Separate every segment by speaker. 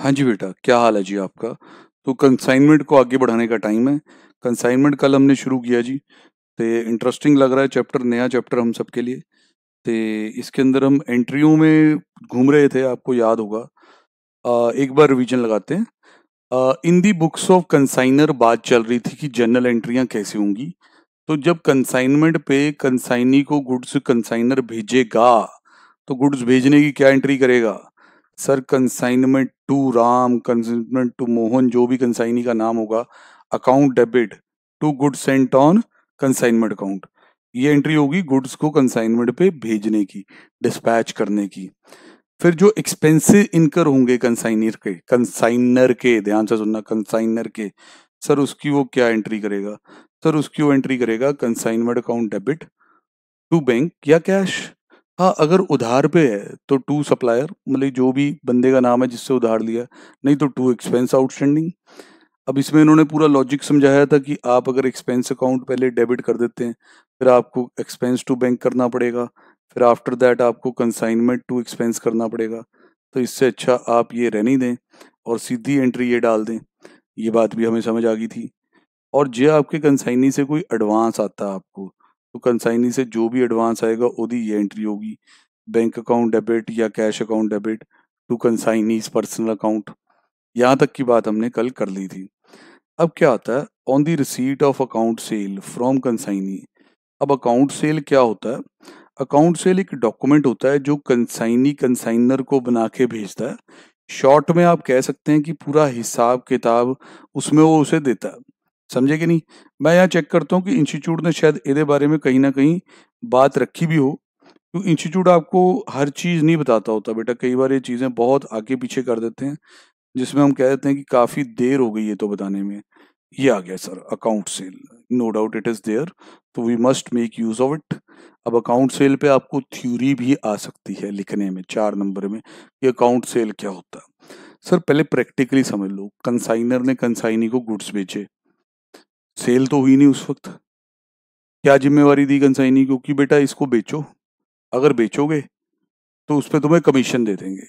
Speaker 1: हाँ जी बेटा क्या हाल है जी आपका तो कंसाइनमेंट को आगे बढ़ाने का टाइम है कंसाइनमेंट कल हमने शुरू किया जी तो इंटरेस्टिंग लग रहा है चैप्टर नया चैप्टर हम सबके लिए तो इसके अंदर हम एंट्रियों में घूम रहे थे आपको याद होगा आ, एक बार रिवीजन लगाते हैं in the books of consignor बात चल रही थी कि जनरल एंट्रियाँ कैसे होंगी तो जब कंसाइनमेंट पे कंसाइनी को गुड्स कंसाइनर भेजेगा तो गुड्स भेजने की क्या एंट्री करेगा sir consignment to Ram consignment to Mohan जो भी कंसाइनी का नाम होगा account debit to good sent on consignment account ये एंट्री होगी गुड्स को कंसाइनमेंट पे भेजने की डिस्पैच करने की फिर जो एक्सपेंसिव इनकर होंगे कंसाइनर के कंसाइनर के ध्यान से सुनना कंसाइनर के सर उसकी वो क्या एंट्री करेगा सर उसकी वो एंट्री करेगा consignment account debit to bank या कैश हाँ अगर उधार पे है तो टू सप्लायर मतलब जो भी बंदे का नाम है जिससे उधार लिया नहीं तो टू एक्सपेंस आउटस्टैंडिंग अब इसमें इन्होंने पूरा लॉजिक समझाया था कि आप अगर एक्सपेंस अकाउंट पहले डेबिट कर देते हैं फिर आपको एक्सपेंस टू बैंक करना पड़ेगा फिर आफ्टर दैट आपको कंसाइनमेंट टू एक्सपेंस करना पड़ेगा तो इससे अच्छा आप ये रहनी दें और सीधी एंट्री ये डाल दें ये बात भी हमें समझ आ गई थी और जो आपके कंसाइनी से कोई एडवांस आता आपको तो कंसाइनी से जो भी एडवांस आएगा वो ये एंट्री होगी बैंक अकाउंट डेबिट या cash account debit to consignee's personal account यहाँ तक की बात हमने कल कर ली थी अब क्या आता है on the receipt of account sale from consignee अब अकाउंट सेल क्या होता है अकाउंट सेल एक डॉक्यूमेंट होता है जो कंसाइनी कंसाइनर को बना के भेजता है शॉर्ट में आप कह सकते हैं कि पूरा हिसाब किताब उसमें वो उसे देता है समझे कि नहीं मैं यहाँ चेक करता हूँ कि इंस्टीट्यूट ने शायद ये बारे में कहीं ना कहीं बात रखी भी हो तो इंस्टीट्यूट आपको हर चीज़ नहीं बताता होता बेटा कई बार ये चीज़ें बहुत आगे पीछे कर देते हैं जिसमें हम कह देते हैं कि काफ़ी देर हो गई है तो बताने में ये आ गया sir account sale no doubt it is there तो we must make use of it अब अकाउंट सेल पे आपको थ्योरी भी आ सकती है लिखने में चार नंबर में कि अकाउंट सेल क्या होता है सर पहले प्रैक्टिकली समझ लो कंसाइनर ने कंसाइनी को गुड्स बेचे सेल तो हुई नहीं उस वक्त क्या जिम्मेवारी दी कंसाइनी क्योंकि बेटा इसको बेचो अगर बेचोगे तो उस पर तुम्हें कमीशन दे देंगे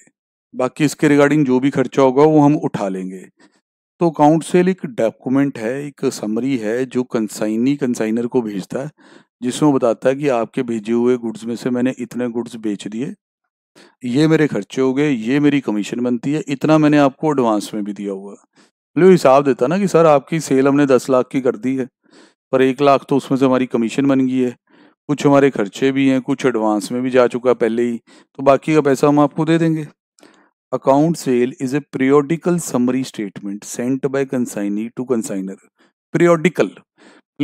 Speaker 1: बाकी इसके रिगार्डिंग जो भी खर्चा होगा वो हम उठा लेंगे तो अकाउंट सेल एक डॉक्यूमेंट है एक समरी है जो कंसाइनी कंसाइनर को भेजता है जिसमें बताता है कि आपके भेजे हुए गुड्स में से मैंने इतने गुड्स बेच दिए ये मेरे खर्चे हो गए ये मेरी कमीशन बनती है इतना मैंने आपको एडवांस में भी दिया हुआ लो हिसाब देता ना कि सर आपकी सेल हमने दस लाख की कर दी है पर एक लाख तो उसमें से हमारी कमीशन बन गई है कुछ हमारे खर्चे भी हैं कुछ एडवांस में भी जा चुका है पहले ही तो बाकी का पैसा हम आपको दे देंगे account sale is a periodical summary statement sent by consignee to consignor periodical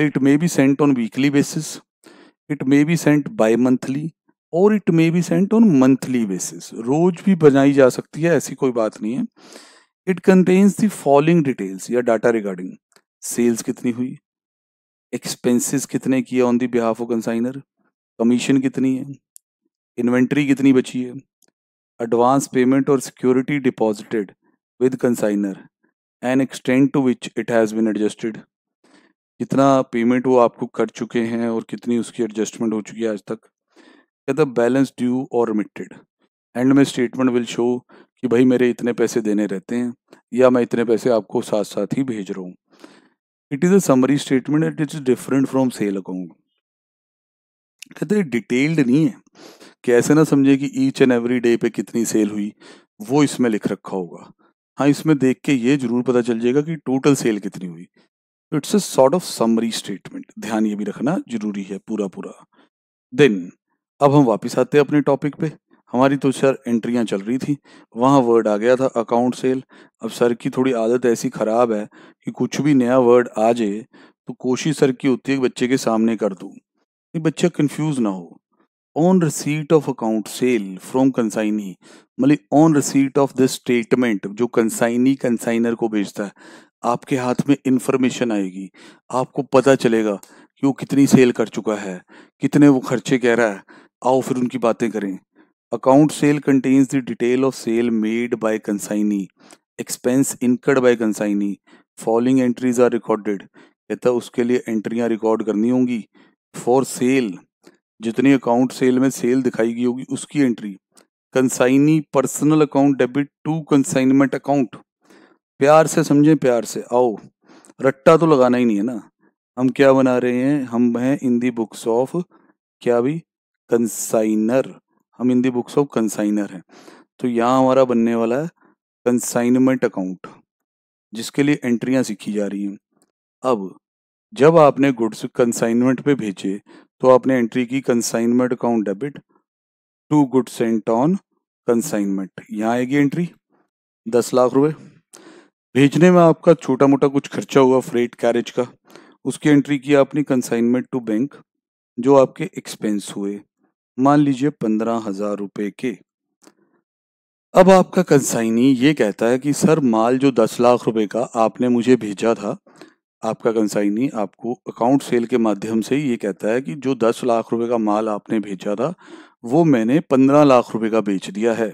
Speaker 1: it may be sent on weekly basis it may be sent by monthly और it may be sent on monthly basis रोज भी बनाई जा सकती है ऐसी कोई बात नहीं है it contains the following details या डाटा रिगार्डिंग सेल्स कितनी हुई एक्सपेंसेस कितने किए on the behalf of consignor commission कितनी है इन्वेंट्री कितनी बची है एडवांस पेमेंट और security deposited with consignor and extent to which it has been adjusted कितना पेमेंट वो आपको कर चुके हैं और कितनी उसकी एडजस्टमेंट हो चुकी है आज तक कहता बैलेंस ड्यू और रिमिटेड एंड में स्टेटमेंट विल शो कि भाई मेरे इतने पैसे देने रहते हैं या मैं इतने पैसे आपको साथ साथ ही भेज रहा हूँ it is a summary statement it is different from sale account कहते डिटेल्ड नहीं है कि ऐसे ना समझे कि ईच एंड एवरी डे पे कितनी सेल हुई वो इसमें लिख रखा होगा हाँ इसमें देख के ये जरूर पता चल जाएगा कि टोटल सेल कितनी हुई it's a sort of summary statement ध्यान ये भी रखना जरूरी है पूरा पूरा देन अब हम वापस आते हैं अपने टॉपिक पे हमारी तो सर एंट्रियां चल रही थी वहाँ वर्ड आ गया था अकाउंट सेल अब सर की थोड़ी आदत ऐसी खराब है कि कुछ भी नया वर्ड आ जाए तो कोशिश सर की होती है कि बच्चे के सामने कर दूँ कि बच्चा कंफ्यूज ना हो on receipt of account sale from consignee मतलब on receipt of this statement जो कंसाइनी कंसाइनर को भेजता है आपके हाथ में इंफॉर्मेशन आएगी आपको पता चलेगा कि वो कितनी सेल कर चुका है कितने वो खर्चे कह रहा है आओ फिर उनकी बातें करें account sale contains the detail of sale made by consignee expense incurred by consignee following entries are recorded कहता उसके लिए एंट्रियां रिकॉर्ड करनी होंगी फॉर सेल जितनी अकाउंट सेल में सेल दिखाई गई होगी उसकी entry consignee personal account debit to consignment account प्यार से समझें प्यार से आओ रट्टा तो लगाना ही नहीं है ना हम क्या बना रहे हैं हम हैं इन दी बुक्स ऑफ क्या भी कंसाइनर हम in the books of consignor हैं तो यहाँ हमारा बनने वाला है कंसाइनमेंट अकाउंट जिसके लिए एंट्रियाँ सीखी जा रही हैं अब जब आपने गुड्स कंसाइनमेंट पे भेजे तो आपने एंट्री की consignment account debit to goods sent on consignment यहाँ आएगी एंट्री दस लाख रुपए भेजने में आपका छोटा मोटा कुछ खर्चा हुआ फ्रेट कैरेज का उसकी एंट्री की आपने कंसाइनमेंट टू बैंक जो आपके एक्सपेंस हुए मान लीजिए पंद्रह हजार रुपए के अब आपका कंसाइनी ये कहता है कि सर माल जो दस लाख रुपए का आपने मुझे भेजा था आपका कंसाइनी आपको अकाउंट सेल के माध्यम से ये कहता है कि जो दस लाख रुपए का माल आपने भेजा था वो मैंने पंद्रह लाख रुपए का बेच दिया है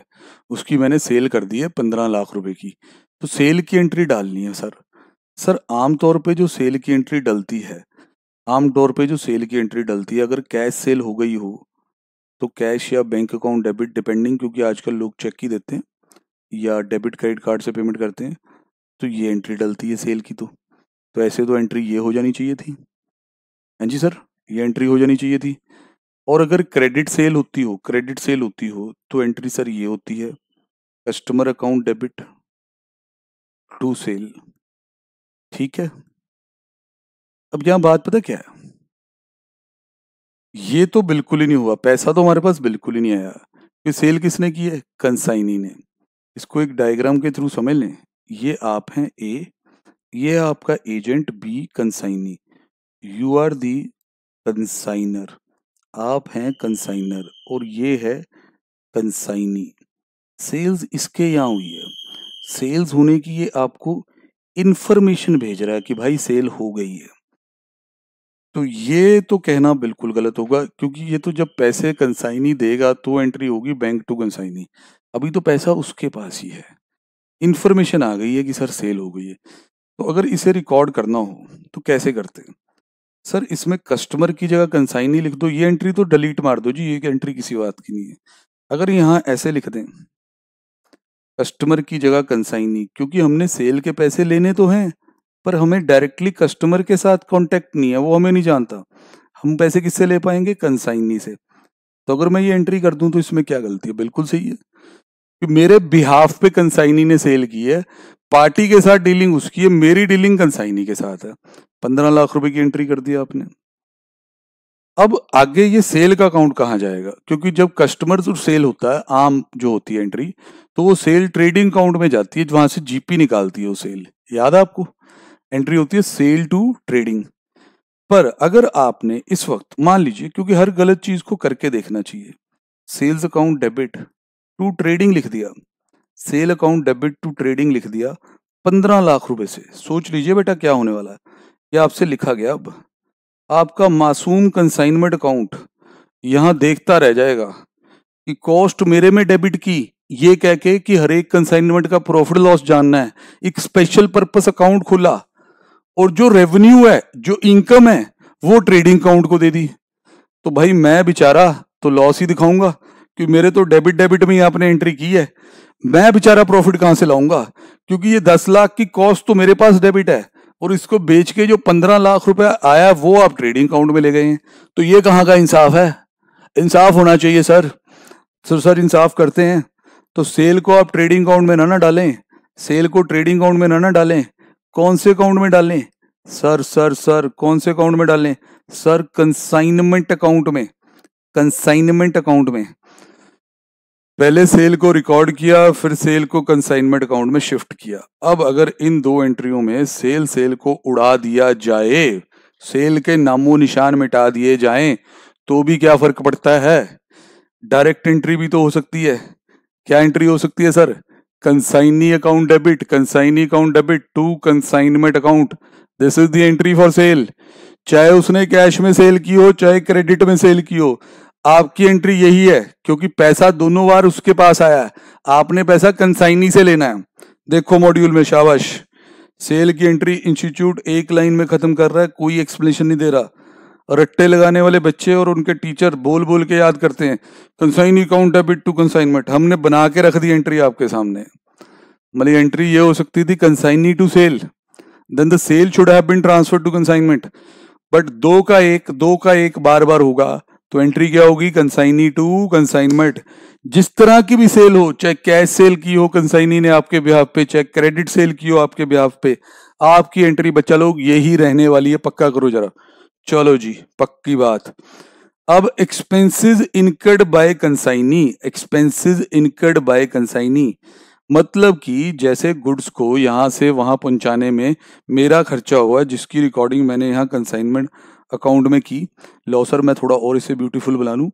Speaker 1: उसकी मैंने सेल कर दी है पंद्रह लाख रुपए की तो सेल की एंट्री डालनी है सर सर आमतौर पे जो सेल की एंट्री डलती है आमतौर पे जो सेल की एंट्री डलती है अगर कैश सेल हो गई हो तो कैश या बैंक अकाउंट डेबिट डिपेंडिंग क्योंकि आजकल लोग चेक ही देते हैं या डेबिट क्रेडिट कार्ड से पेमेंट करते हैं तो ये एंट्री डलती है सेल की तो तो ऐसे तो एंट्री ये हो जानी चाहिए थी हाँ जी सर ये एंट्री हो जानी चाहिए थी और अगर क्रेडिट सेल होती हो क्रेडिट सेल होती हो तो एंट्री सर ये होती है customer account debit to sale ठीक है अब यहाँ बात पता क्या है ये तो बिल्कुल ही नहीं हुआ पैसा तो हमारे पास बिल्कुल ही नहीं आया कि सेल किसने की है कंसाइनी ने इसको एक डायग्राम के थ्रू समझ लें ये आप हैं ए ये है आपका agent B consignee you are the consignor आप हैं कंसाइनर और ये है कंसाइनी सेल्स इसके यहाँ हुई है सेल्स होने की ये आपको इन्फॉर्मेशन भेज रहा है कि भाई सेल हो गई है तो ये तो कहना बिल्कुल गलत होगा क्योंकि ये तो जब पैसे कंसाइनी देगा तो एंट्री होगी बैंक टू कंसाइनी अभी तो पैसा उसके पास ही है इन्फॉर्मेशन आ गई है कि सर सेल हो गई है तो अगर इसे रिकॉर्ड करना हो तो कैसे करते हैं सर इसमें कस्टमर की जगह कंसाइनी लिख दो ये एंट्री तो डिलीट मार दो जी ये एंट्री किसी बात की नहीं है अगर यहाँ ऐसे लिख दें कस्टमर की जगह कंसाइनी क्योंकि हमने सेल के पैसे लेने तो हैं पर हमें डायरेक्टली कस्टमर के साथ कॉन्टेक्ट नहीं है वो हमें नहीं जानता हम पैसे किससे ले पाएंगे कंसाइनी से तो अगर मैं ये एंट्री कर दूं तो इसमें क्या गलती है बिल्कुल सही है कि मेरे बिहाफ पे कंसाइनी ने सेल की है पार्टी के साथ डीलिंग उसकी है मेरी डीलिंग कंसाइनी के साथ है पंद्रह लाख रुपए की एंट्री कर दिया आपने अब आगे ये सेल का अकाउंट कहाँ जाएगा क्योंकि जब कस्टमर जो सेल होता है आम जो होती है एंट्री तो वो सेल ट्रेडिंग अकाउंट में जाती है जहां से जीपी निकालती है वो सेल याद है आपको एंट्री होती है सेल टू ट्रेडिंग पर अगर आपने इस वक्त मान लीजिए क्योंकि हर गलत चीज को करके देखना चाहिए sales account debit to trading लिख दिया sale account debit to trading लिख दिया पंद्रह लाख रुपए से सोच लीजिए बेटा क्या होने वाला है यह आपसे लिखा गया अब आपका मासूम कंसाइनमेंट अकाउंट यहां देखता रह जाएगा कि कॉस्ट मेरे में डेबिट की ये कह के कि हर एक कंसाइनमेंट का प्रॉफिट लॉस जानना है एक स्पेशल पर्पस अकाउंट खुला और जो रेवेन्यू है जो इनकम है वो ट्रेडिंग अकाउंट को दे दी तो भाई मैं बेचारा तो लॉस ही दिखाऊंगा कि मेरे तो डेबिट डेबिट में ही आपने एंट्री की है मैं बेचारा प्रॉफिट कहां से लाऊंगा क्योंकि ये दस लाख की कॉस्ट तो मेरे पास डेबिट है और इसको बेच के जो पंद्रह लाख रुपया आया वो आप ट्रेडिंग अकाउंट में ले गए हैं तो ये कहाँ का इंसाफ है इंसाफ होना चाहिए सर सर तो सर इंसाफ करते हैं तो सेल को आप ट्रेडिंग अकाउंट में ना ना डालें सेल को ट्रेडिंग अकाउंट में ना ना डालें कौन से अकाउंट में डालें सर सर सर कौन से अकाउंट में डालें सर कंसाइनमेंट अकाउंट में कंसाइनमेंट अकाउंट में पहले सेल को रिकॉर्ड किया फिर सेल को कंसाइनमेंट अकाउंट में शिफ्ट किया अब अगर इन दो एंट्रियों में सेल सेल को उड़ा दिया जाए सेल के नामो निशान मिटा दिए जाएं तो भी क्या फर्क पड़ता है डायरेक्ट एंट्री भी तो हो सकती है क्या एंट्री हो सकती है sir consignee account debit consignee account debit to consignment account this is the entry for sale चाहे उसने कैश में सेल की हो चाहे क्रेडिट में सेल की हो आपकी एंट्री यही है क्योंकि पैसा दोनों बार उसके पास आया है आपने पैसा कंसाइनी से लेना है देखो मॉड्यूल में शाबाश सेल की एंट्री इंस्टीट्यूट एक लाइन में खत्म कर रहा है कोई एक्सप्लेनेशन नहीं दे रहा रट्टे लगाने वाले बच्चे और उनके टीचर बोल बोल के याद करते हैं consign account debit to consignment हमने बना के रख दी एंट्री आपके सामने मतलब एंट्री ये हो सकती थी consignee to sale then the sale should have been transfer to consignment but दो का एक दो का एक बार बार होगा तो एंट्री क्या होगी कंसाइनी टू कंसाइनमेंट जिस तरह की भी सेल हो चाहे कैश सेल की हो कंसाइनी ने आपके बिहाफ पे चाहे क्रेडिट सेल की हो आपके बिहाफ पे आपकी एंट्री बच्चा लोग यही रहने वाली है पक्का करो जरा चलो जी पक्की बात अब expenses incurred by consignee expenses incurred by consignee मतलब कि जैसे गुड्स को यहाँ से वहाँ पहुँचाने में मेरा खर्चा हुआ जिसकी रिकॉर्डिंग मैंने यहाँ कंसाइनमेंट अकाउंट में की लो सर मैं थोड़ा और इसे ब्यूटीफुल बना लूँ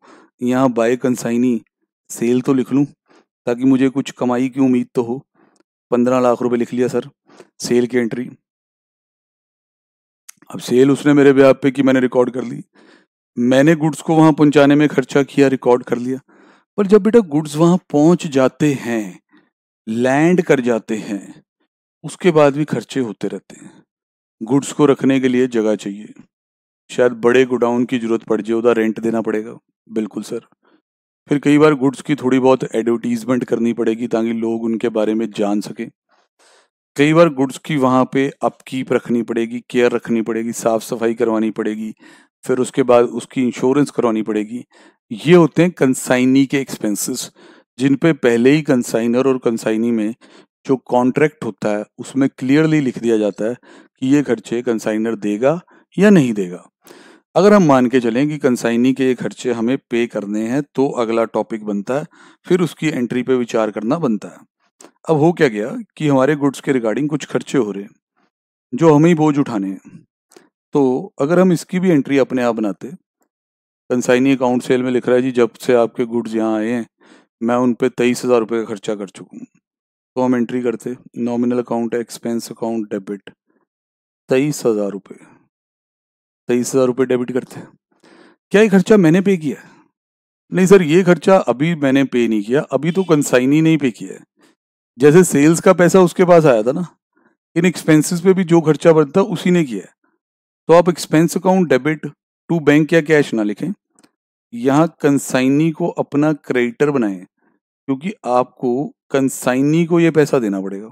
Speaker 1: यहाँ बाय कंसाइनी सेल तो लिख लूँ ताकि मुझे कुछ कमाई की उम्मीद तो हो पंद्रह लाख रुपए लिख लिया सर सेल की एंट्री अब सेल उसने मेरे ब्याह पे की मैंने रिकॉर्ड कर ली मैंने गुड्स को वहां पहुंचाने में खर्चा किया रिकॉर्ड कर लिया पर जब बेटा गुड्स वहां पहुंच जाते हैं लैंड कर जाते हैं उसके बाद भी खर्चे होते रहते हैं गुड्स को रखने के लिए जगह चाहिए शायद बड़े गोडाउन की जरूरत पड़ जाए उधर रेंट देना पड़ेगा बिल्कुल सर फिर कई बार गुड्स की थोड़ी बहुत एडवर्टीजमेंट करनी पड़ेगी ताकि लोग उनके बारे में जान सकें कई बार गुड्स की वहाँ पे अपकीप रखनी पड़ेगी केयर रखनी पड़ेगी साफ सफाई करवानी पड़ेगी फिर उसके बाद उसकी इंश्योरेंस करवानी पड़ेगी ये होते हैं कंसाइनी के एक्सपेंसेस जिन पे पहले ही कंसाइनर और कंसाइनी में जो कॉन्ट्रैक्ट होता है उसमें क्लियरली लिख दिया जाता है कि ये खर्चे कंसाइनर देगा या नहीं देगा अगर हम मान के चलें कि कंसाइनी के ये खर्चे हमें पे करने हैं तो अगला टॉपिक बनता है फिर उसकी एंट्री पे विचार करना बनता है अब हो क्या गया कि हमारे गुड्स के रिगार्डिंग कुछ खर्चे हो रहे हैं जो हमें ही बोझ उठाने हैं तो अगर हम इसकी भी एंट्री अपने आप बनाते कंसाइनी अकाउंट सेल में लिख रहा है जी जब से आपके गुड्स यहाँ आए हैं मैं उन पर तेईस हज़ार रुपये का खर्चा कर चुका हूँ तो हम एंट्री करते nominal account expense account debit तेईस हज़ार रुपये तेईस हज़ार रुपये डेबिट करते क्या ये खर्चा मैंने पे किया नहीं सर ये खर्चा अभी मैंने पे नहीं किया अभी तो कंसाइनी ही पे किया है जैसे सेल्स का पैसा उसके पास आया था ना इन एक्सपेंसेस पे भी जो खर्चा बनता है उसी ने किया है तो आप expense account debit to bank या कैश ना लिखें यहाँ कंसाइनी को अपना क्रेडिटर बनाए क्योंकि आपको कंसाइनी को यह पैसा देना पड़ेगा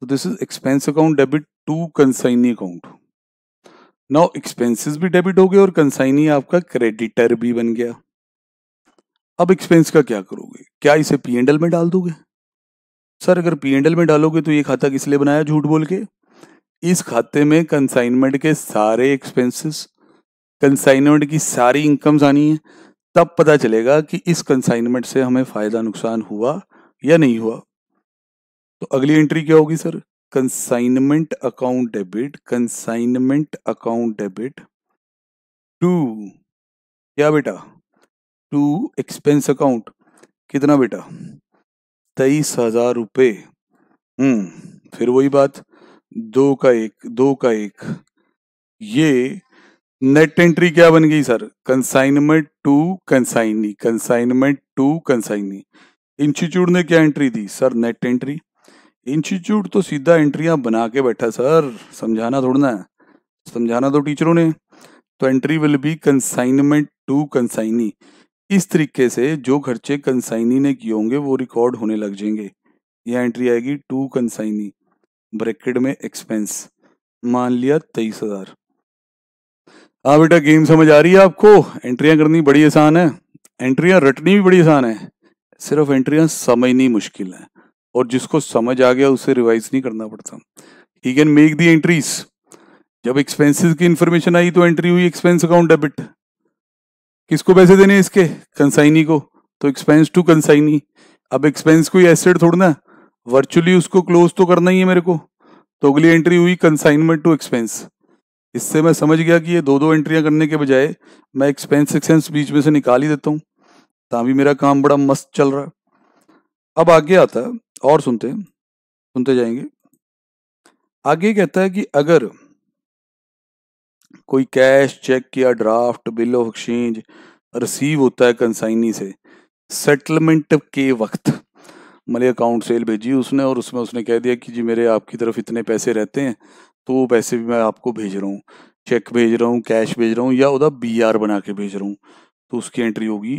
Speaker 1: तो this is expense account debit to consignee account now expenses भी डेबिट हो गए और कंसाइनी आपका क्रेडिटर भी बन गया अब एक्सपेंस का क्या करोगे क्या इसे पी एंडल में डाल दोगे सर अगर पी एंड एल में डालोगे तो ये खाता किस लिए बनाया झूठ बोल के इस खाते में कंसाइनमेंट के सारे एक्सपेंसेस कंसाइनमेंट की सारी इनकम्स आनी है तब पता चलेगा कि इस कंसाइनमेंट से हमें फायदा नुकसान हुआ या नहीं हुआ तो अगली एंट्री क्या होगी sir consignment account debit consignment account debit to क्या बेटा टू एक्सपेंस अकाउंट कितना बेटा तेईस हजार रुपये हम्म फिर वही बात दो का एक दो का एक ये नेट एंट्री क्या बन गई sir consignment to consignee consignment to consignee institute ने क्या एंट्री दी सर नेट एंट्री इंस्टीट्यूट तो सीधा एंट्रियां बना के बैठा सर समझाना थोड़ा है समझाना तो टीचरों ने तो entry will be consignment to consignee इस तरीके से जो खर्चे कंसाइनी ने किए होंगे वो रिकॉर्ड होने लग जाएंगे यह एंट्री आएगी टू कंसाइनी ब्रैकेट में एक्सपेंस मान लिया तेईस हजार हाँ बेटा गेम समझ आ रही है आपको एंट्रियां करनी बड़ी आसान है एंट्रियां रटनी भी बड़ी आसान है सिर्फ एंट्रियां समझनी मुश्किल है और जिसको समझ आ गया उसे रिवाइज नहीं करना पड़ता he can make the entries जब एक्सपेंसिस की इंफॉर्मेशन आई तो एंट्री हुई एक्सपेंस अकाउंट डेबिट किसको पैसे देने इसके कंसाइनी को तो एक्सपेंस टू कंसाइनी अब एक्सपेंस कोई एसेट थोड़ना वर्चुअली उसको क्लोज तो करना ही है मेरे को तो अगली एंट्री हुई कंसाइनमेंट टू एक्सपेंस इससे मैं समझ गया कि ये दो दो एंट्रियां करने के बजाय मैं एक्सपेंस एक्सपेंस बीच में से निकाल ही देता हूँ ताभी मेरा काम बड़ा मस्त चल रहा है अब आगे आता है और सुनते सुनते जाएंगे आगे कहता है कि अगर कोई कैश चेक या draft bill of exchange receive होता है कंसाइनी से सेटलमेंट के वक्त मले अकाउंट सेल भेजी उसने और उसमें उसने कह दिया कि जी मेरे आपकी तरफ इतने पैसे रहते हैं तो वो पैसे भी मैं आपको भेज रहा हूँ चेक भेज रहा हूँ कैश भेज रहा हूँ या उदा बी आर बना के भेज रहा हूँ तो उसकी एंट्री होगी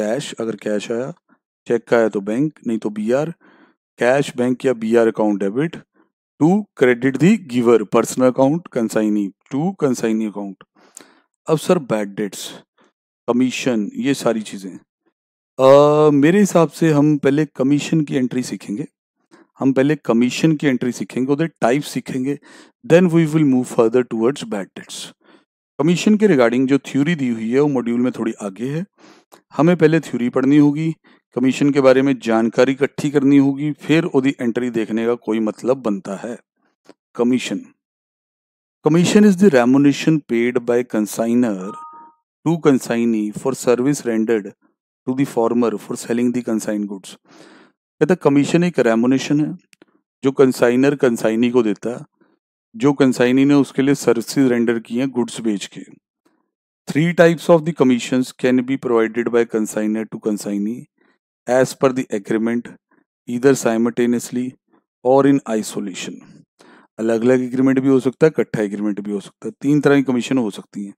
Speaker 1: कैश अगर कैश आया चेक आया तो बैंक नहीं तो बी आर कैश बैंक या B R account debit to credit the giver personal account consignee to consignee account अब सर बैड डेट्स कमीशन ये सारी चीज़ें मेरे हिसाब से हम पहले कमीशन की एंट्री सीखेंगे हम पहले कमीशन की एंट्री सीखेंगे उधर टाइप सीखेंगे then we will move further towards bad debts commission के रिगार्डिंग जो थ्योरी दी हुई है वो मॉड्यूल में थोड़ी आगे है हमें पहले थ्योरी पढ़नी होगी कमीशन के बारे में जानकारी इकट्ठी करनी होगी फिर ਉਹਦੀ एंट्री देखने का कोई मतलब बनता है commission commission is the remuneration paid by consignor to consignee for service rendered to the former for selling the consign goods कहता कमीशन एक रेमोनेशन है जो कंसाइनर कंसाइनी को देता जो कंसाइनी ने उसके लिए सर्विस रेंडर की हैं गुड्स बेच के three types of the commission can be provided by consignor to consignee as per the agreement either simultaneously or in isolation अलग अलग एग्रीमेंट भी हो सकता है इकट्ठा एग्रीमेंट भी हो सकता है तीन तरह की कमीशन हो सकती हैं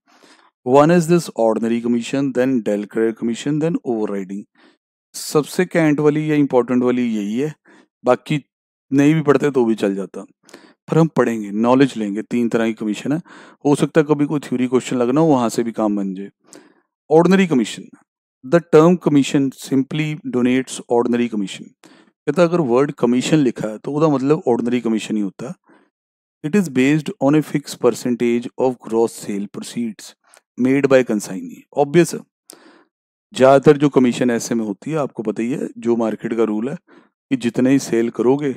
Speaker 1: one is this ordinary commission then del credere commission then overriding सबसे कैंट वाली या इंपॉर्टेंट वाली यही है बाकी नहीं भी पढ़ते तो भी चल जाता पर हम पढ़ेंगे नॉलेज लेंगे तीन तरह की कमीशन है हो सकता है कभी कोई थ्योरी क्वेश्चन लगना हो वहां से भी काम बन जाए ordinary commission the term commission simply denotes ordinary commission कहता अगर वर्ड कमीशन लिखा है तो oda matlab ordinary commission hi hota it is based on a fixed percentage of gross sale proceeds made by consignee obvious ज़्यादातर जो commission ऐसे में होती है आपको पता ही है जो मार्केट का रूल है कि जितने ही सेल करोगे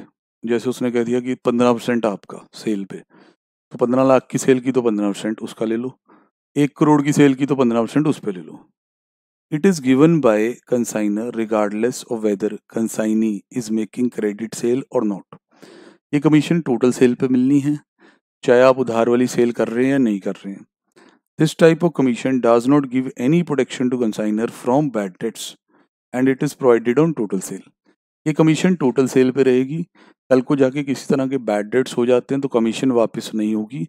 Speaker 1: जैसे उसने कह दिया कि पंद्रह परसेंट आपका सेल पे तो पंद्रह लाख की सेल की तो पंद्रह परसेंट उसका ले लो एक करोड़ की सेल की तो पंद्रह परसेंट उस पर ले लो it is given by consignor regardless of whether consignee is making credit sale और नॉट ये कमीशन टोटल सेल पे मिलनी है चाहे आप उधार वाली सेल कर रहे हैं या नहीं कर रहे हैं this type of commission does not give any protection to consignor from bad debts and it is provided on total sale ये कमीशन टोटल सेल पे रहेगी कल को जाके किसी तरह के बैड डेट्स हो जाते हैं तो कमीशन वापस नहीं होगी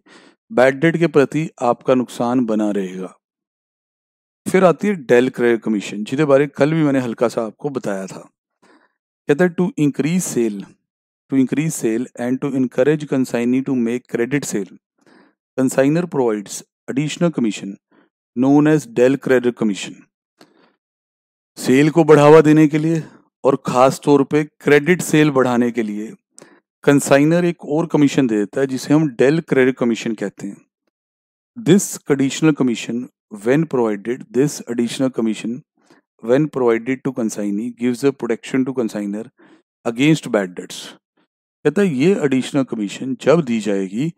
Speaker 1: बैड डेट के प्रति आपका नुकसान बना रहेगा फिर आती है डेल क्रय कमीशन जिसके बारे कल भी मैंने हल्का सा आपको बताया था कहते to increase sale to increase sale and to encourage consignee to make credit sale consignor provides additional commission known as del credit commission sale को बढ़ावा देने के लिए और खास तौर पे क्रेडिट सेल बढ़ाने के लिए कंसाइनर एक और कमीशन दे देता है जिसे हम डेल क्रेडिट कमीशन कहते हैं this conditional commission when provided this additional commission when provided to consignee gives a protection to consigner against bad debts कहता है ये एडिशनल कमीशन जब दी जाएगी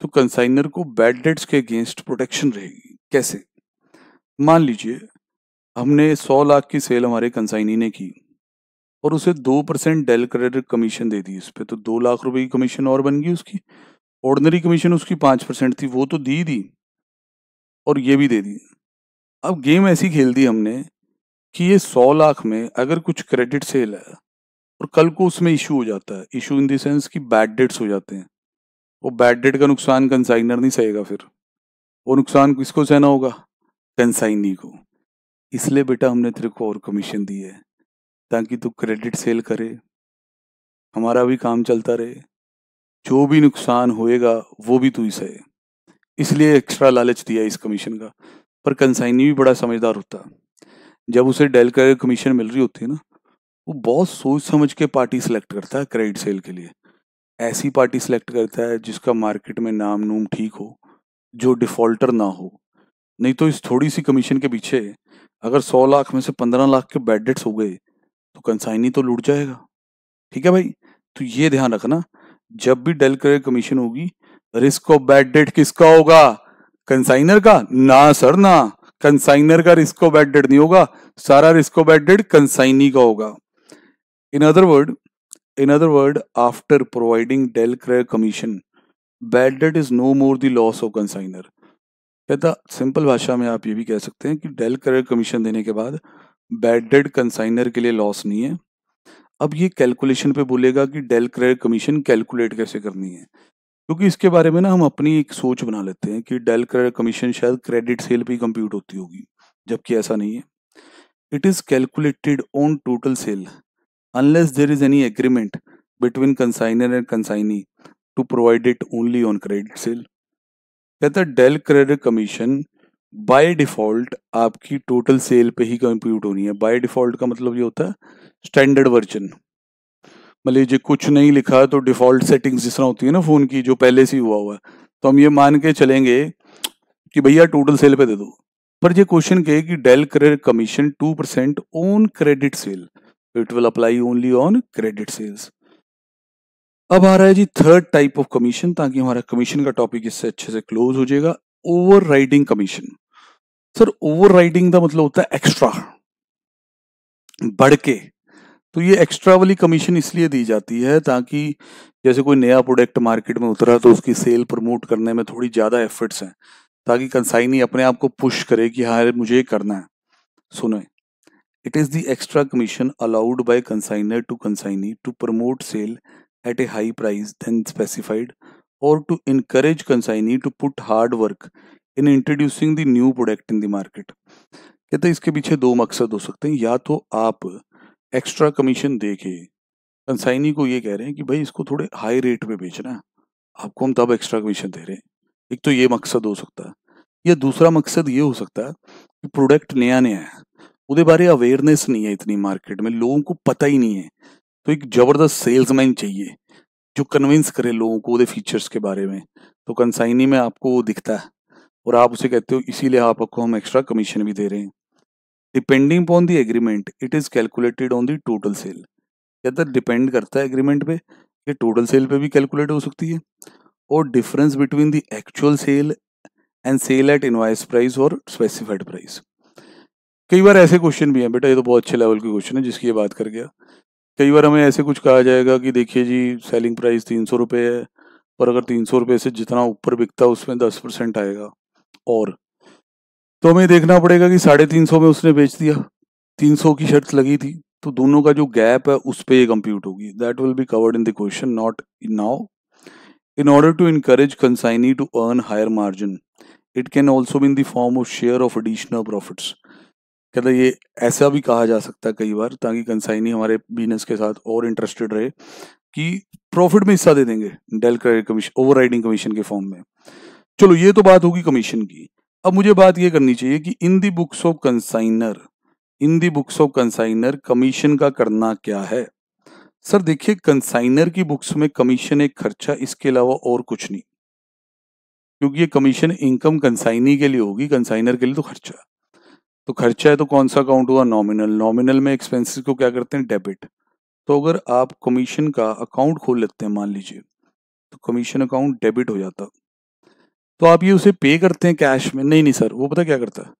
Speaker 1: तो कंसाइनर को बैड डेट्स के अगेंस्ट प्रोटेक्शन रहेगी कैसे मान लीजिए हमने 100 लाख की सेल हमारे कंसाइनी ने की और उसे 2 परसेंट डेल क्रेडिट कमीशन दे दी उस पर तो 2 लाख रुपए की कमीशन और बन गई उसकी ऑर्डनरी कमीशन उसकी 5 परसेंट थी वो तो दी दी और ये भी दे दी अब गेम ऐसी खेल दी हमने कि ये सौ लाख में अगर कुछ क्रेडिट सेल है और कल को उसमें इशू हो जाता है इशू इन देंस कि बैड डेट्स हो जाते हैं वो बैड डेट का नुकसान कंसाइनर नहीं सहेगा फिर वो नुकसान किसको सहना होगा कंसाइनी को इसलिए बेटा हमने तेरे को और कमीशन दी है ताकि तू क्रेडिट सेल करे हमारा भी काम चलता रहे जो भी नुकसान होएगा वो भी तू ही सहे इसलिए एक्स्ट्रा लालच दिया इस कमीशन का पर कंसाइनी भी बड़ा समझदार होता जब उसे डेल का कमीशन मिल रही होती है ना वो बहुत सोच समझ के पार्टी सेलेक्ट करता है क्रेडिट सेल के लिए ऐसी पार्टी सेलेक्ट करता है जिसका मार्केट में नाम नूम ठीक हो जो डिफॉल्टर ना हो नहीं तो इस थोड़ी सी कमीशन के पीछे अगर सौ लाख में से पंद्रह लाख के बैड डेट्स हो गए तो कंसाइनी तो लूट जाएगा ठीक है भाई तो ये ध्यान रखना जब भी डेल करियर कमीशन होगी रिस्क ऑफ बैड डेट किसका होगा कंसाइनर का ना सर ना कंसाइनर का रिस्क ऑफ बैड डेट नहीं होगा सारा risk of bad debt consignee का होगा in other word in other word after providing del credere commission bad debt is no more the loss of consignor कहता simple भाषा में आप ये भी कह सकते हैं कि डेल क्रेयर कमीशन देने के बाद बैड डेट कंसाइनर के लिए लॉस नहीं है अब ये कैलकुलेशन पे बोलेगा कि डेल क्रेयर कमीशन कैलकुलेट कैसे करनी है क्योंकि इसके बारे में ना हम अपनी एक सोच बना लेते हैं कि डेल कमीशन शायद क्रेडिट सेल पर कंप्यूट होती होगी जबकि ऐसा नहीं है it is calculated on total sale unless there is any agreement between consignor and consignee to provide it only on credit sale कहता है del credit commission by default आपकी टोटल सेल पे ही कंप्यूट होनी है बाय डिफॉल्ट का मतलब ये होता है स्टैंडर्ड वर्जन मान मतलब लीजिए कुछ नहीं लिखा तो डिफॉल्ट सेटिंग्स जिस तरह होती है ना फोन की जो पहले से हुआ हुआ है तो हम ये मान के चलेंगे कि भैया टोटल सेल पे दे दो पर ये क्वेश्चन कहे कि del credit commission two percent on credit sale it will apply only on credit sales अब आ रहा है जी थर्ड टाइप ऑफ कमीशन ताकि हमारा कमीशन का टॉपिक इससे अच्छे से क्लोज हो जाएगा overriding commission sir overriding का मतलब होता है एक्स्ट्रा बढ़ के तो ये एक्स्ट्रा वाली कमीशन इसलिए दी जाती है ताकि जैसे कोई नया प्रोडक्ट मार्केट में उतरा तो उसकी सेल प्रमोट करने में थोड़ी ज़्यादा एफर्ट्स हैं ताकि कंसाइनी अपने आप को पुश करे कि हाँ मुझे ये करना है सुनो it is the extra commission allowed by consignor to consignee to promote sale at a high price than specified और to encourage consignee to put hard work in introducing the new product in the market कहते इसके पीछे दो मकसद हो सकते हैं या तो आप एक्स्ट्रा कमीशन दे के कंसाइनी को ये कह रहे हैं कि भाई इसको थोड़े हाई रेट पे बेचना आपको हम तब एक्स्ट्रा कमीशन दे रहे हैं एक तो ये मकसद हो सकता है या दूसरा मकसद ये हो सकता है कि प्रोडक्ट नया नया है उसके बारे अवेयरनेस नहीं है इतनी मार्केट में लोगों को पता ही नहीं है तो एक जबरदस्त सेल्समैन चाहिए जो कन्विंस करे लोगों को उसके फीचर्स के बारे में तो कंसाइनी में आपको वो दिखता है और आप उसे कहते हो इसीलिए आपको हम एक्स्ट्रा कमीशन भी दे रहे हैं depending upon the agreement it is calculated on the total sale कहता डिपेंड करता है एग्रीमेंट पे ये टोटल सेल पे भी कैलकुलेट हो सकती है और difference between the actual sale and sale at invoice price और स्पेसिफाइड प्राइस कई बार ऐसे क्वेश्चन भी हैं बेटा ये तो बहुत अच्छे लेवल के क्वेश्चन है जिसकी ये बात कर गया कई बार हमें ऐसे कुछ कहा जाएगा कि देखिए जी सेलिंग प्राइस तीन सौ रुपये है पर अगर तीन सौ रुपये से जितना ऊपर बिकता है उसमें दस परसेंट आएगा और तो हमें देखना पड़ेगा कि साढ़े तीन सौ में उसने बेच दिया तीन सौ की शर्त लगी थी तो दोनों का जो गैप है उस पर कंप्यूट होगी that will be covered in the question not in now in order to encourage consignee to earn higher margin it can also be in the form of share of additional profit कहता ये ऐसा भी कहा जा सकता है कई बार ताकि कंसाइनी हमारे बिजनेस के साथ और इंटरेस्टेड रहे कि प्रॉफिट में हिस्सा दे देंगे del credit commission over commission के फॉर्म में चलो ये तो बात होगी कमीशन की अब मुझे बात यह करनी चाहिए कि in the books of consignor in the books of consignor commission का करना क्या है सर देखिए कंसाइनर की बुक्स में कमीशन एक खर्चा इसके अलावा और कुछ नहीं क्योंकि ये कमीशन इनकम कंसाइनी के लिए होगी कंसाइनर के लिए तो खर्चा तो खर्चा है तो कौन सा अकाउंट हुआ नॉमिनल नॉमिनल में एक्सपेंसेस को क्या करते हैं डेबिट तो अगर आप कमीशन का अकाउंट खोल लेते हैं मान लीजिए तो कमीशन अकाउंट डेबिट हो जाता तो आप ये उसे पे करते हैं कैश में नहीं नहीं सर वो पता क्या करता है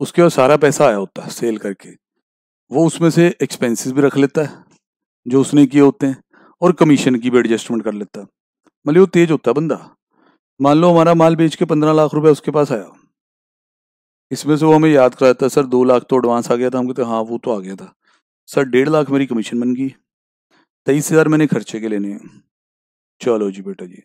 Speaker 1: उसके बाद सारा पैसा आया होता है सेल करके वो उसमें से एक्सपेंसेस भी रख लेता है जो उसने किए होते हैं और कमीशन की भी एडजस्टमेंट कर लेता है मतलब वो तेज होता है बंदा मान लो हमारा माल बेच के पंद्रह लाख रुपया उसके पास आया इसमें से वो हमें याद कराता सर दो लाख तो एडवांस आ गया था हम कहते हाँ वो तो आ गया था सर डेढ़ लाख मेरी कमीशन बन गई तेईस हज़ार मैंने खर्चे के लेने हैं चलो जी बेटा जी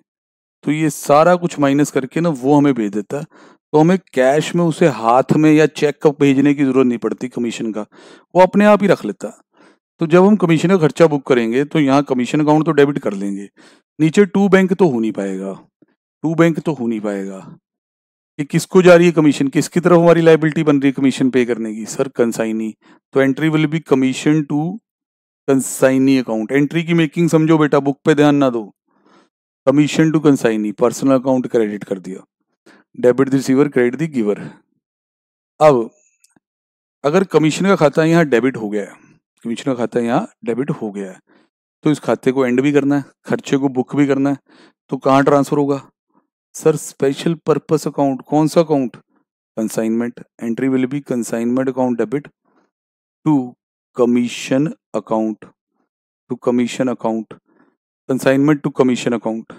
Speaker 1: तो ये सारा कुछ माइनस करके ना वो हमें भेज देता है तो हमें कैश में उसे हाथ में या चेक का भेजने की जरूरत नहीं पड़ती कमीशन का वो अपने आप ही रख लेता है तो जब हम कमीशन का खर्चा बुक करेंगे तो यहाँ कमीशन अकाउंट तो डेबिट कर लेंगे नीचे टू बैंक तो हो नहीं पाएगा टू बैंक तो हो नहीं पाएगा कि किसको जा रही है कमीशन किसकी तरफ हमारी लाइबिलिटी बन रही है कमीशन पे करने की सर कंसाइनी तो entry will be commission to consignee account entry की मेकिंग समझो बेटा बुक पे ध्यान ना दो commission to consignee personal account credit कर दिया debit receiver credit the giver अब अगर कमीशन का खाता यहाँ डेबिट हो गया है कमीशन का खाता यहाँ डेबिट हो गया है तो इस खाते को एंड भी करना है खर्चे को बुक भी करना है तो कहाँ ट्रांसफर होगा सर स्पेशल पर्पस अकाउंट कौन सा account consignment entry will be consignment account debit to commission account to commission account consignment to commission account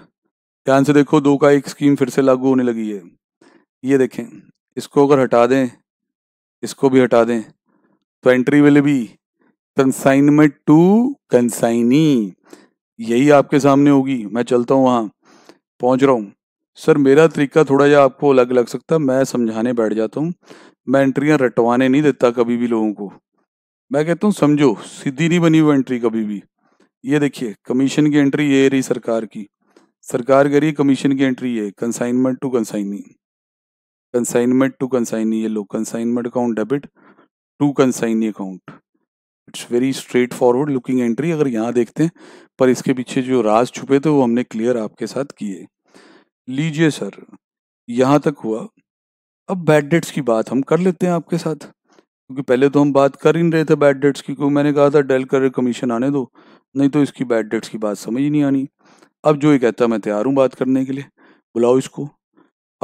Speaker 1: ध्यान से देखो दो का एक स्कीम फिर से लागू होने लगी है ये देखें इसको अगर हटा दें इसको भी हटा दें तो एंट्री विल भी कंसाइनमेंट टू कंसाइनी यही आपके सामने होगी मैं चलता हूँ वहाँ पहुँच रहा हूँ सर मेरा तरीका थोड़ा या आपको अलग लग सकता है मैं समझाने बैठ जाता हूँ मैं एंट्रियाँ रटवाने नहीं देता कभी भी लोगों को मैं कहता हूँ समझो सीधी नहीं बनी हुई एंट्री कभी भी ये देखिए कमीशन की एंट्री ये रही सरकार की सरकार कह है कमीशन की एंट्री ये consignment to consignee consignment to consignee ये लो consignment account debit to consignee account it's very straightforward looking entry अगर यहाँ देखते हैं पर इसके पीछे जो राज छुपे थे वो हमने क्लियर आपके साथ किए लीजिए सर यहाँ तक हुआ अब बैड डेट्स की बात हम कर लेते हैं आपके साथ क्योंकि पहले तो हम बात कर ही नहीं रहे थे बैड डेट्स की क्योंकि मैंने कहा था डेल कर कमीशन आने दो नहीं तो इसकी बैड डेट्स की बात समझ ही नहीं आनी अब जो ये कहता है मैं तैयार हूँ बात करने के लिए बुलाओ इसको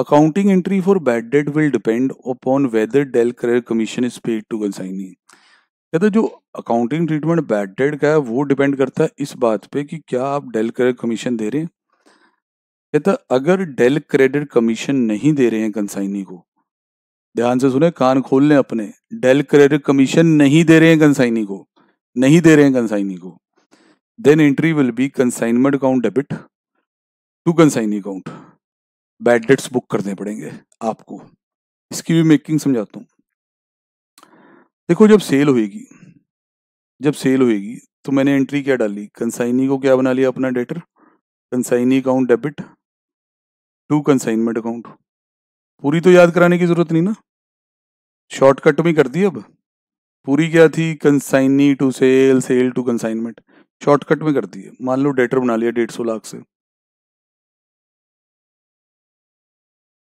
Speaker 1: accounting entry for bad debt will depend upon whether del credere commission is paid to consignee कहते जो अकाउंटिंग ट्रीटमेंट बैड डेट का है वो डिपेंड करता है इस बात पे कि क्या आप डेल क्रेडिट कमीशन दे रहे हैं कहता अगर डेल क्रेडिट कमीशन नहीं दे रहे हैं कंसाइनी को ध्यान से सुने कान खोल लें अपने डेल क्रेडिट कमीशन नहीं दे रहे हैं कंसाइनी को नहीं दे रहे हैं कंसाइनी को then entry will be consignment account debit to consignee account bad debts book करने पड़ेंगे आपको इसकी भी मेकिंग समझाता हूँ देखो जब सेल होगी जब सेल होगी तो मैंने एंट्री क्या डाली कंसाइनी को क्या बना लिया अपना debtor consignee account debit to consignment account पूरी तो याद कराने की जरूरत नहीं ना शॉर्टकट में कर दी अब पूरी क्या थी consignee to sale sale to consignment shortcut में कर दी मान लो डेटर बना लिया डेढ़ सौ लाख से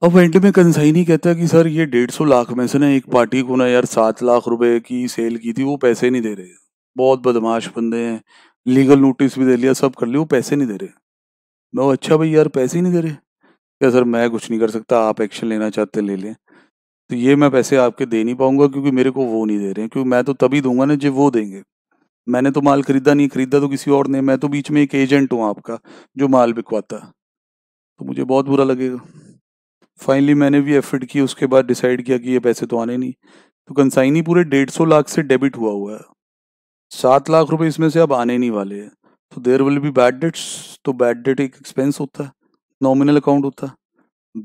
Speaker 1: अब एंड में कंसाइनी कहता है कि सर ये डेढ़ सौ लाख में से ना एक पार्टी को ना यार सात लाख रुपए की सेल की थी वो पैसे नहीं दे रहे बहुत बदमाश बंदे हैं लीगल नोटिस भी दे लिया सब कर लिया वो पैसे नहीं दे रहे मैं अच्छा भाई यार पैसे ही नहीं दे रहे क्या सर मैं कुछ नहीं कर सकता आप एक्शन लेना चाहते ले लें तो ये मैं पैसे आपके दे नहीं पाऊंगा क्योंकि मेरे को वो नहीं दे रहे हैं क्योंकि मैं तो तभी दूंगा ना जब वो देंगे मैंने तो माल खरीदा नहीं खरीदा तो किसी और ने मैं तो बीच में एक एजेंट हूँ आपका जो माल बिकवाता तो मुझे बहुत बुरा लगेगा फाइनली मैंने भी एफर्ट की उसके बाद डिसाइड किया कि ये पैसे तो आने नहीं तो कंसाइनी पूरे डेढ़ सौ लाख से डेबिट हुआ हुआ है सात लाख रुपए इसमें से अब आने नहीं वाले हैं तो there will be bad debts तो बैड डेट एक एक्सपेंस होता है नॉमिनल अकाउंट होता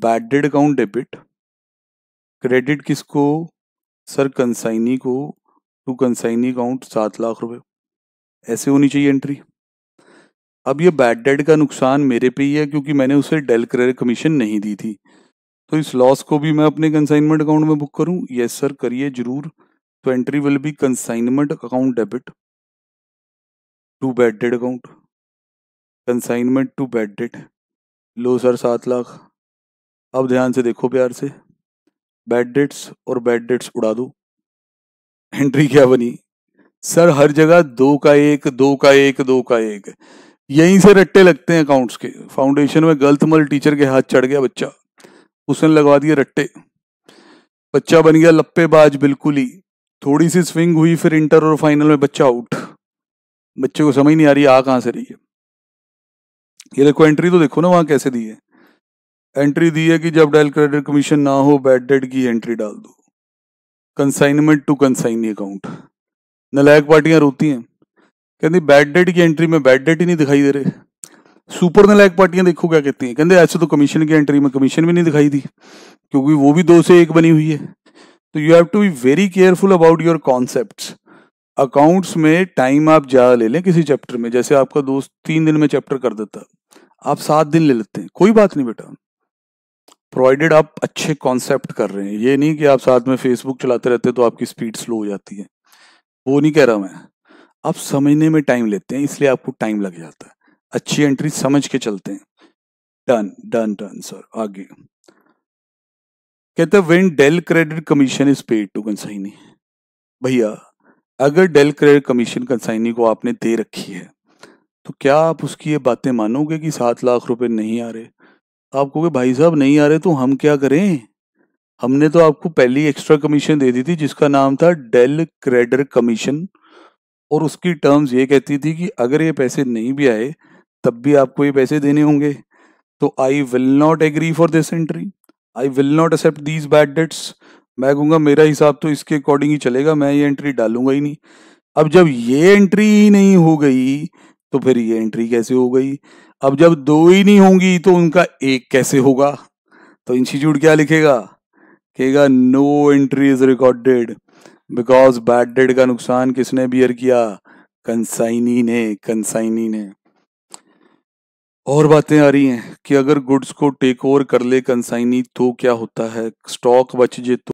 Speaker 1: bad debt account debit credit किसको सर कंसाइनी को टू कंसाइनी अकाउंट सात लाख रुपए ऐसे होनी चाहिए एंट्री अब ये बैड डेड का नुकसान मेरे पे ही है क्योंकि मैंने उसे डेल कमीशन नहीं दी थी तो इस लॉस को भी मैं अपने कंसाइनमेंट अकाउंट में बुक करूं यस सर करिए जरूर तो entry will be consignment account debit to bad debt account consignment to bad debt लो सर सात लाख अब ध्यान से देखो प्यार से बैड डेट्स और बैड डेट्स उड़ा दो एंट्री क्या बनी सर हर जगह दो का एक दो का एक दो का एक यहीं से रट्टे लगते हैं अकाउंट्स के फाउंडेशन में गलत मल टीचर के हाथ चढ़ गया बच्चा उसने लगवा दिए रट्टे बच्चा बन गया लप्पेबाज बिल्कुल ही थोड़ी सी स्विंग हुई फिर इंटर और फाइनल में बच्चा आउट बच्चे को समझ नहीं आ रही आ कहां से रही है ये देखो एंट्री तो देखो ना वहां कैसे दी है एंट्री दी है कि जब डायल क्रेडिट कमीशन ना हो बैड डेट की एंट्री डाल दो कंसाइनमेंट टू कंसाइनी अकाउंट नलायक पार्टियां रोती हैं कहती बैड डेट की एंट्री में बैड डेट ही नहीं दिखाई दे रहे सुपर नलायक पार्टियां देखो क्या कहती हैं कहते ऐसे तो कमीशन की एंट्री में कमीशन भी नहीं दिखाई दी क्योंकि वो भी दो से एक बनी हुई है तो you have to be very careful about your concept accounts में टाइम आप ज्यादा ले लें किसी चैप्टर में जैसे आपका दोस्त तीन दिन में चैप्टर कर देता आप सात दिन ले लेते हैं कोई बात नहीं बेटा प्रोवाइडेड आप अच्छे कॉन्सेप्ट कर रहे हैं ये नहीं कि आप साथ में फेसबुक चलाते रहते तो आपकी स्पीड स्लो हो जाती है वो नहीं कह रहा मैं आप समझने में टाइम लेते हैं इसलिए आपको टाइम लग जाता है अच्छी एंट्री समझ के चलते हैं डन डन डन सर आगे कहते when del credit commission is paid to consignee भैया अगर डेल क्रेडिट कमीशन कंसाइनी को आपने दे रखी है तो क्या आप उसकी ये बातें मानोगे कि सात लाख रुपए नहीं आ रहे आप कहोगे भाई साहब नहीं आ रहे तो हम क्या करें हमने तो आपको पहली एक्स्ट्रा कमीशन दे दी थी जिसका नाम था डेल क्रेडर कमीशन और उसकी टर्म्स ये कहती थी कि अगर ये पैसे नहीं भी आए तब भी आपको ये पैसे देने होंगे तो I will not agree for this entry I will not accept these bad debts मैं कहूँगा मेरा हिसाब तो इसके अकॉर्डिंग ही चलेगा मैं ये एंट्री डालूंगा ही नहीं अब जब ये एंट्री ही नहीं हो गई तो फिर ये एंट्री कैसे हो गई अब जब दो ही नहीं होंगी तो उनका एक कैसे होगा तो इंस्टीट्यूट क्या लिखेगा कहेगा no entry is recorded because bad debt का नुकसान किसने बियर किया कंसाइनी ने कंसाइनी ने और बातें आ रही हैं कि अगर गुड्स को टेक ओवर कर ले कंसाइनी तो क्या होता है स्टॉक बच जे तो